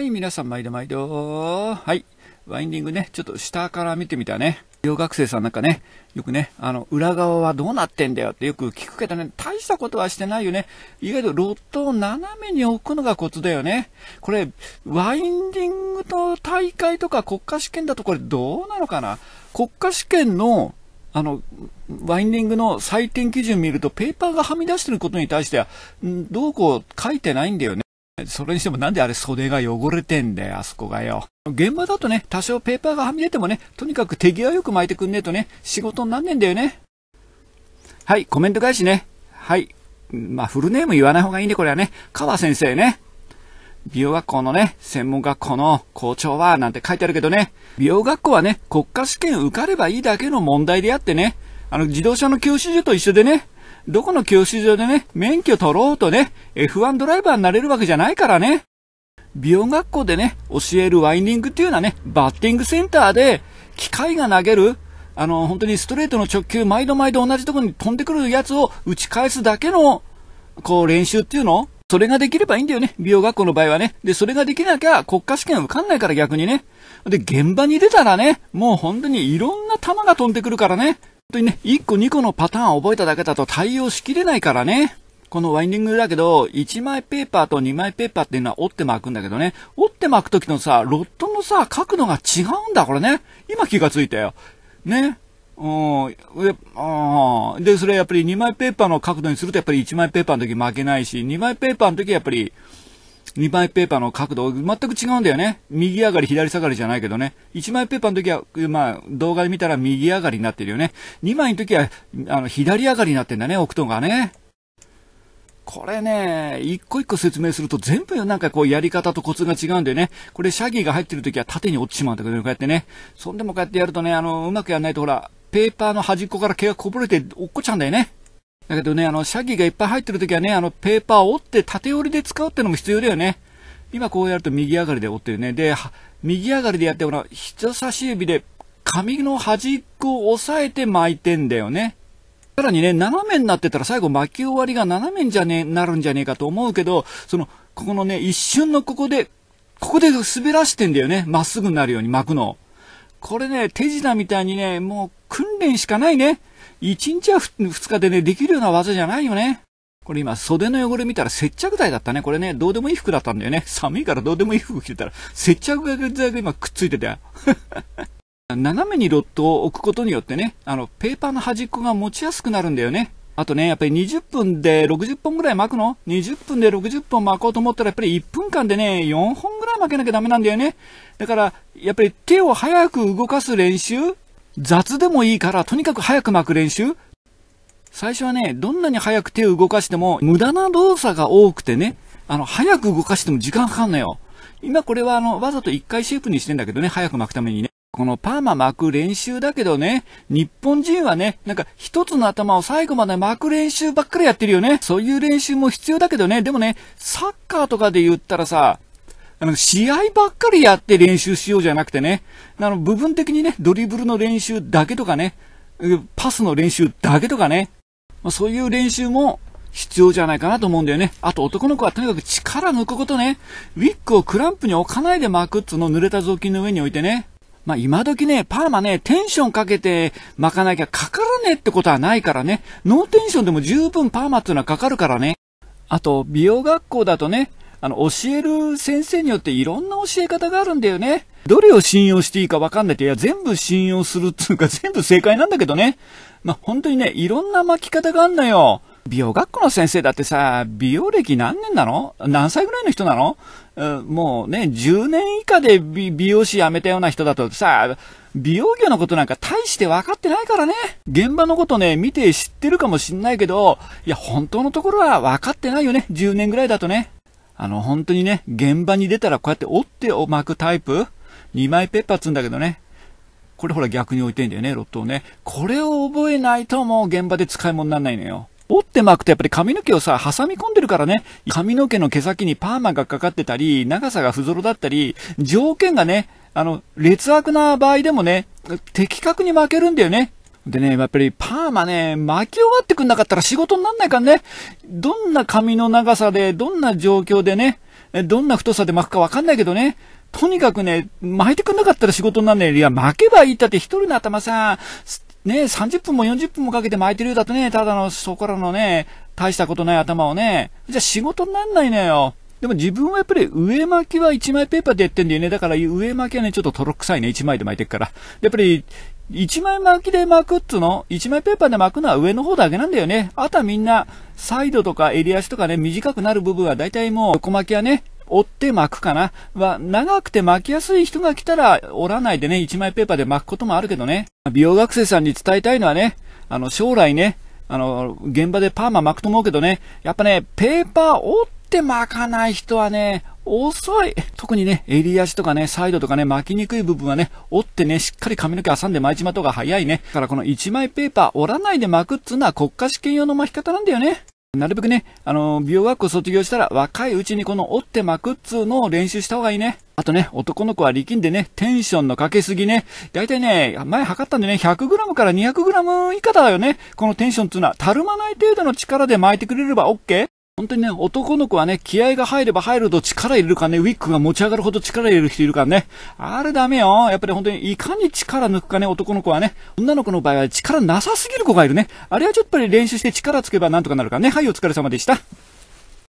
はい、皆さん、毎度毎度。はい。ワインディングね、ちょっと下から見てみたね。留学生さんなんかね、よくね、あの、裏側はどうなってんだよってよく聞くけどね、大したことはしてないよね。意外とロットを斜めに置くのがコツだよね。これ、ワインディングと大会とか国家試験だとこれどうなのかな国家試験の、あの、ワインディングの採点基準見ると、ペーパーがはみ出してることに対しては、どうこう書いてないんだよね。それにしてもなんであれ袖が汚れてんだよ、あそこがよ。現場だとね、多少ペーパーがはみ出てもね、とにかく手際よく巻いてくんねえとね、仕事になんねえんだよね。はい、コメント返しね。はい。まあ、フルネーム言わない方がいいね、これはね。川先生ね。美容学校のね、専門学校の校長は、なんて書いてあるけどね、美容学校はね、国家試験受かればいいだけの問題であってね、あの、自動車の教習所と一緒でね、どこの教習所でね、免許取ろうとね、F1 ドライバーになれるわけじゃないからね。美容学校でね、教えるワインディングっていうのはね、バッティングセンターで、機械が投げる、あの、本当にストレートの直球、毎度毎度同じとこに飛んでくるやつを打ち返すだけの、こう、練習っていうのそれができればいいんだよね。美容学校の場合はね。で、それができなきゃ国家試験受かんないから逆にね。で、現場に出たらね、もう本当にいろんな球が飛んでくるからね。当にね、1個2個のパターンを覚えただけだと対応しきれないからね。このワインディングだけど、1枚ペーパーと2枚ペーパーっていうのは折って巻くんだけどね、折って巻く時のさ、ロットのさ、角度が違うんだ、これね。今気がついたよ。ね。うん。で、それやっぱり2枚ペーパーの角度にするとやっぱり1枚ペーパーの時負けないし、2枚ペーパーの時はやっぱり、2枚ペーパーの角度、全く違うんだよね。右上がり、左下がりじゃないけどね。1枚ペーパーの時は、まあ、動画で見たら右上がりになってるよね。2枚の時は、あの、左上がりになってんだね、オクトンがね。これね、一個一個説明すると全部なんかこうやり方とコツが違うんだよね。これシャギーが入ってる時は縦に落ちてしまうんだけど、ね、こうやってね。そんでもこうやってやるとね、あの、うまくやんないとほら、ペーパーの端っこから毛がこぼれて落っこちゃうんだよね。だけどね、あの、シャギがいっぱい入ってる時はね、あの、ペーパーを折って縦折りで使うってのも必要だよね。今こうやると右上がりで折ってるね。で、右上がりでやってほら人差し指で紙の端っこを押さえて巻いてんだよね。さらにね、斜めになってたら最後巻き終わりが斜めにじゃね、なるんじゃねえかと思うけど、その、ここのね、一瞬のここで、ここで滑らしてんだよね。まっすぐになるように巻くの。これね、手品みたいにね、もう訓練しかないね。1日は2日でね、できるような技じゃないよね。これ今、袖の汚れ見たら接着剤だったね。これね、どうでもいい服だったんだよね。寒いからどうでもいい服着てたら、接着剤が今くっついてたよ。斜めにロットを置くことによってね、あの、ペーパーの端っこが持ちやすくなるんだよね。あとね、やっぱり20分で60本ぐらい巻くの ?20 分で60本巻こうと思ったら、やっぱり1分間でね、4本ぐらい巻けなきゃダメなんだよね。だから、やっぱり手を早く動かす練習雑でもいいから、とにかく早く巻く練習。最初はね、どんなに早く手を動かしても、無駄な動作が多くてね、あの、早く動かしても時間かかんのよ。今これはあの、わざと一回シェイプにしてんだけどね、早く巻くためにね。このパーマ巻く練習だけどね、日本人はね、なんか一つの頭を最後まで巻く練習ばっかりやってるよね。そういう練習も必要だけどね、でもね、サッカーとかで言ったらさ、あの、試合ばっかりやって練習しようじゃなくてね、あの、部分的にね、ドリブルの練習だけとかね、パスの練習だけとかね、まあ、そういう練習も必要じゃないかなと思うんだよね。あと男の子はとにかく力抜くことね、ウィッグをクランプに置かないで巻くっつの濡れた雑巾の上に置いてね、まあ、今時ね、パーマね、テンションかけて巻かなきゃかからねえってことはないからね、ノーテンションでも十分パーマっていうのはかかるからね。あと、美容学校だとね、あの、教える先生によっていろんな教え方があるんだよね。どれを信用していいかわかんないって、いや、全部信用するっつうか、全部正解なんだけどね。ま本当にね、いろんな巻き方があんだよ。美容学校の先生だってさ、美容歴何年なの何歳ぐらいの人なの、うん、もうね、10年以下で美容師辞めたような人だとさ、美容業のことなんか大して分かってないからね。現場のことね、見て知ってるかもしんないけど、いや、本当のところは分かってないよね。10年ぐらいだとね。あの、本当にね、現場に出たらこうやって折ってを巻くタイプ ?2 枚ペッパーつんだけどね。これほら逆に置いてんだよね、ロットをね。これを覚えないともう現場で使い物にならないのよ。折って巻くとやっぱり髪の毛をさ、挟み込んでるからね、髪の毛の毛先にパーマがかかってたり、長さが不揃だったり、条件がね、あの、劣悪な場合でもね、的確に巻けるんだよね。でね、やっぱりパーマね、巻き終わってくんなかったら仕事になんないからね、どんな髪の長さで、どんな状況でね、どんな太さで巻くかわかんないけどね、とにかくね、巻いてくんなかったら仕事になんないいや、巻けばいいったって一人の頭さ、ね、30分も40分もかけて巻いてるようだとね、ただのそこらのね、大したことない頭をね、じゃあ仕事になんないのよ。でも自分はやっぱり上巻きは1枚ペーパーでやってんだよね。だから上巻きはね、ちょっととろくさいね。1枚で巻いてくから。やっぱり、1枚巻きで巻くっつの ?1 枚ペーパーで巻くのは上の方だけなんだよね。あとはみんな、サイドとか襟足とかね、短くなる部分は大体もう横巻きはね、折って巻くかな。は、長くて巻きやすい人が来たら折らないでね、1枚ペーパーで巻くこともあるけどね。美容学生さんに伝えたいのはね、あの、将来ね、あの、現場でパーマ巻くと思うけどね、やっぱね、ペーパー折ってって巻かない人はね、遅い。特にね、襟足とかね、サイドとかね、巻きにくい部分はね、折ってね、しっかり髪の毛挟んで巻いちまった方が早いね。だからこの1枚ペーパー折らないで巻くっつうのは国家試験用の巻き方なんだよね。なるべくね、あの、美容学校卒業したら若いうちにこの折って巻くっつうのを練習した方がいいね。あとね、男の子は力んでね、テンションのかけすぎね。だいたいね、前測ったんでね、100g から 200g 以下だよね。このテンションっつうのは、たるまない程度の力で巻いてくれれば OK? 本当にね、男の子はね、気合が入れば入ると力入れるかね、ウィッグが持ち上がるほど力入れる人いるからね。あれダメよ。やっぱり本当にいかに力抜くかね、男の子はね。女の子の場合は力なさすぎる子がいるね。あれはちょっとやっぱり練習して力つけばなんとかなるからね。はい、お疲れ様でした。